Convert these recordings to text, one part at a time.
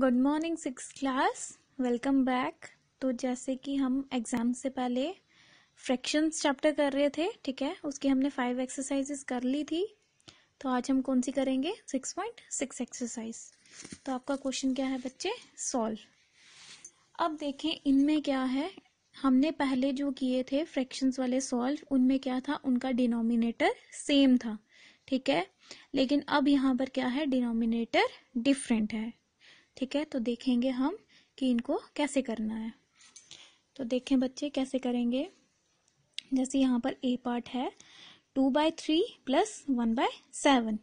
Good morning six class welcome back तो जैसे कि हम एग्ज़ाम से पहले फ्रैक्शंस चैप्टर कर रहे थे ठीक है उसकी हमने फाइव एक्सरसाइजेस कर ली थी तो आज हम कौन सी करेंगे सिक्स पॉइंट सिक्स एक्सरसाइज तो आपका क्वेश्चन क्या है बच्चे सॉल्व अब देखें इनमें क्या है हमने पहले जो किए थे फ्रैक्शंस वाले सॉल्व उनमें क्या था उनका डिनोमिनेटर सेम था ठीक है लेकिन अब यहाँ पर क्या है डिनोमिनेटर डिफरेंट है ठीक है तो देखेंगे हम कि इनको कैसे करना है तो देखें बच्चे कैसे करेंगे जैसे यहाँ पर ए पार्ट है two by three plus one by seven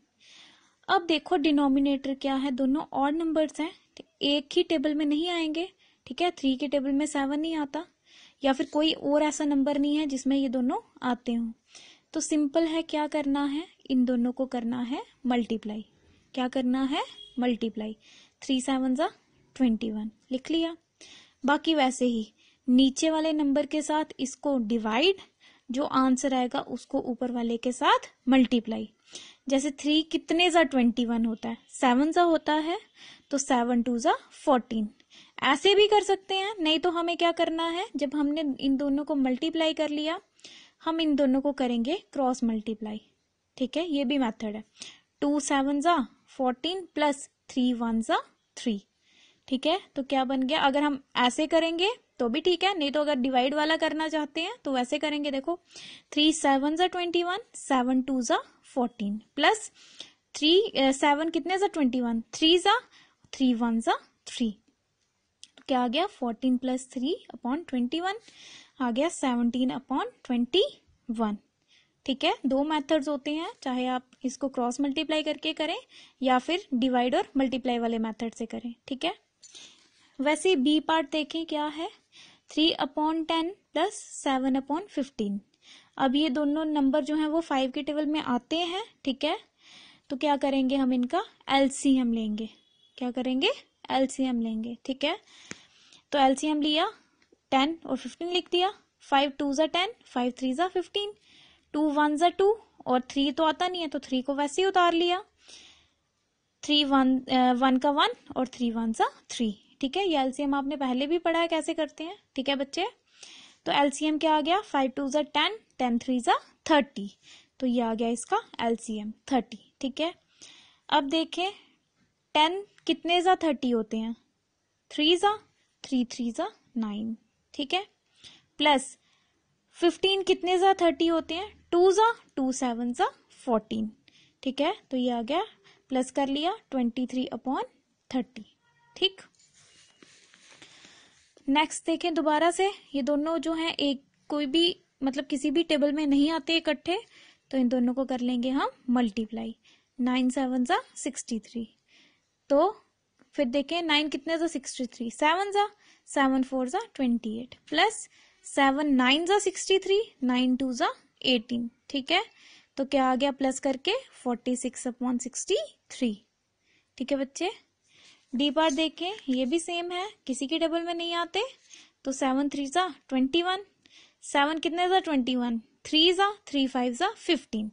अब देखो डिनोमिनेटर क्या है दोनों और नंबर्स हैं तो एक ही टेबल में नहीं आएंगे ठीक है थ्री के टेबल में सेवन नहीं आता या फिर कोई और ऐसा नंबर नहीं है जिसमें ये दोनों आते हों तो सिंपल है क्या करना है इन दोनों को करना है मल्टीप्लाई क्या करना है मल्टीप्लाई थ्री सेवन ज़ा ट्वेंटी वन लिख लिया बाकी वैसे ही नीचे वाले नंबर के साथ इसको डिवाइड जो आंसर आएगा उसको ऊपर वाले के साथ मल्टीप्लाई जैसे थ्री कितने ज़ा ट्वेंटी वन होता है सेवन ज़ा होता है तो सेवन टू ज़ा फोर्टीन ऐसे भी कर सकते हैं नहीं तो हमें क्या करना है जब हमने इन दोनों को मल्टीप्लाई कर लिया हम इन दोनों को करेंगे क्रॉस मल्टीप्लाई ठीक है ये भी मेथड है टू सेवन ज़ा फोर्टीन प्लस थ्री वन ज़ा थ्री ठीक है तो क्या बन गया अगर हम ऐसे करेंगे तो भी ठीक है नहीं तो अगर डिवाइड वाला करना चाहते हैं तो वैसे करेंगे देखो थ्री सेवन ज़ा ट्वेंटी वन सेवन टू जो फोर्टीन प्लस थ्री सेवन कितने जो ट्वेंटी वन थ्री जो थ्री वन ज़ा थ्री क्या आ गया fourteen plus three upon twenty one आ गया सेवनटीन अपॉन ट्वेंटी वन ठीक है दो मेथड्स होते हैं चाहे आप इसको क्रॉस मल्टीप्लाई करके करें या फिर डिवाइड और मल्टीप्लाई वाले मेथड से करें ठीक है वैसे बी पार्ट देखें क्या है three upon ten plus seven upon fifteen अब ये दोनों नंबर जो हैं वो फाइव के टेबल में आते हैं ठीक है तो क्या करेंगे हम इनका एलसीएम लेंगे क्या करेंगे एलसीएम लेंगे ठीक है तो एलसीएम लिया टेन और फिफ्टीन लिख दिया फाइव टू ज़ा टेन फाइव थ्री ज़ा फिफ्टीन टू वन ज़ा टू और थ्री तो आता नहीं है तो थ्री को वैसे ही उतार लिया थ्री वन वन का वन और थ्री वन सा थ्री ठीक है ये एलसीएम आपने पहले भी पढ़ा है कैसे करते हैं ठीक है बच्चे तो एलसीएम क्या आ गया फाइव टू ज़ा टेन टेन थ्री ज़ा थर्टी तो ये आ गया इसका एलसीएम थर्टी ठीक है अब देखें टेन कितने ज़ा थर्टी होते हैं थ्री ज़ा थ्री थ्री ज़ा नाइन ठीक है प्लस फिफ्टीन कितने ज़ा थर्टी होते हैं टू ज़ा टू सेवन ज़ा फोर्टीन ठीक है तो ये आ गया प्लस कर लिया ट्वेंटी थ्री अपॉन थर्टी ठीक नेक्स्ट देखें दोबारा से ये दोनों जो हैं एक कोई भी मतलब किसी भी टेबल में नहीं आते इकट्ठे तो इन दोनों को कर लेंगे हम मल्टीप्लाई नाइन सेवन ज़ा सिक्सटी थ्री तो फिर देखें नाइन कितने ज़ा सिक्सटी थ्री सेवन ज़ा सेवन फोर ज़ा twenty eight plus seven nine ज़ा सिक्सटी थ्री नाइन टू ज़ा एटीन ठीक है तो क्या आ गया प्लस करके forty six upon sixty three ठीक है बच्चे डी बार देखे ये भी सेम है किसी के टेबल में नहीं आते तो सेवन थ्री सा ट्वेंटी वन सेवन कितने सा ट्वेंटी वन थ्री सा थ्री फाइव सा फिफ्टीन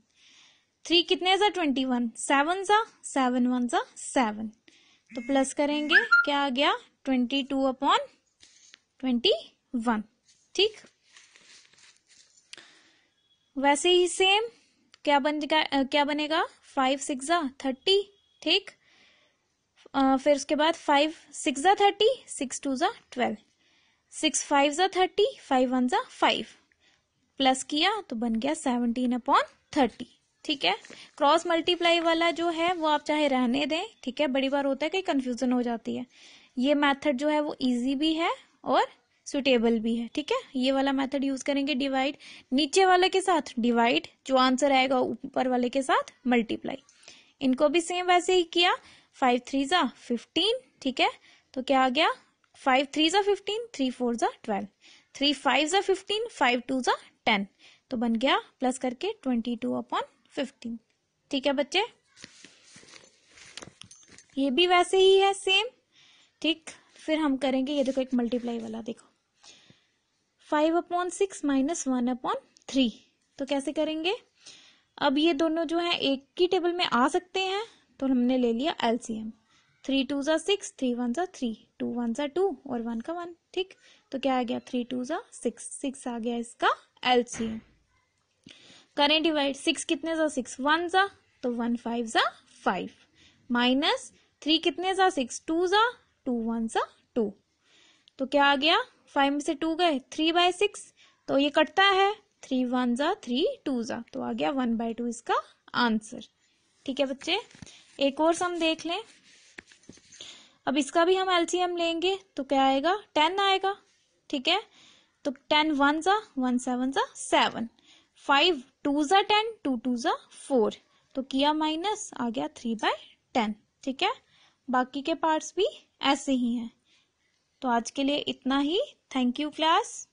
थ्री कितने सा ट्वेंटी वन सेवन सा सेवन वन सा सेवन तो प्लस करेंगे क्या आ गया twenty two upon twenty one ठीक वैसे ही सेम क्या बनेगा क्या बनेगा फाइव सिक्स थर्टी ठीक फिर उसके बाद फाइव सिक्स ज़ा थर्टी सिक्स टू ज़ा ट्वेल्व सिक्स फाइव ज़ा थर्टी फाइव वन ज़ा फाइव प्लस किया तो बन गया सेवनटीन अपॉन थर्टी ठीक है क्रॉस मल्टीप्लाई वाला जो है वो आप चाहे रहने दें ठीक है बड़ी बार होता है कि कंफ्यूजन हो जाती है ये मेथड जो है वो इजी भी है और सुटेबल भी है ठीक है ये वाला मेथड यूज करेंगे डिवाइड नीचे वाले के साथ डिवाइड जो आंसर आएगा ऊपर वाले के साथ मल्टीप्लाई इनको भी सेम वैसे ही किया फाइव थ्री जा फिफ्टीन ठीक है तो क्या आ गया फाइव थ्री जा फिफ्टीन थ्री फोर जा ट्वेल्व थ्री फाइव जा फिफ्टीन फाइव टू जा टेन तो बन गया प्लस करके ट्वेंटी टू अपॉन फिफ्टीन ठीक है बच्चे ये भी वैसे ही है सेम ठीक फिर हम करेंगे ये देखो एक मल्टीप्लाई वाला देखो five upon six minus one upon three तो कैसे करेंगे अब ये दोनों जो है एक की टेबल में आ सकते हैं तो हमने ले लिया एलसीएम थ्री टू ज़ा सिक्स थ्री वन ज़ा थ्री टू वन ज़ा टू और वन का वन ठीक तो क्या आ गया थ्री टू ज़ा सिक्स सिक्स आ गया इसका एलसीएम करें डिवाइड सिक्स कितने ज़ा सिक्स वन ज़ा तो वन फाइव ज़ा फाइव माइनस थ्री कितने ज़ा सिक्स टू ज़ा टू वन ज़ा टू तो क्या आ गया फाइव में से टू गए थ्री बाय सिक्स तो ये कटता है थ्री वन जा थ्री टू जा तो आ गया वन बाय टू इसका आंसर ठीक है बच्चे एक और सम देख लें अब इसका भी हम एलसीएम लेंगे तो क्या आएगा टेन आएगा ठीक है तो टेन वन जा वन सेवन जा सेवन फाइव टू जा टेन टू टू जा फोर तो किया माइनस आ गया थ्री बाय टेन ठीक है बाकी के पार्ट्स भी ऐसे ही हैं तो आज के लिए इतना ही Thank you class.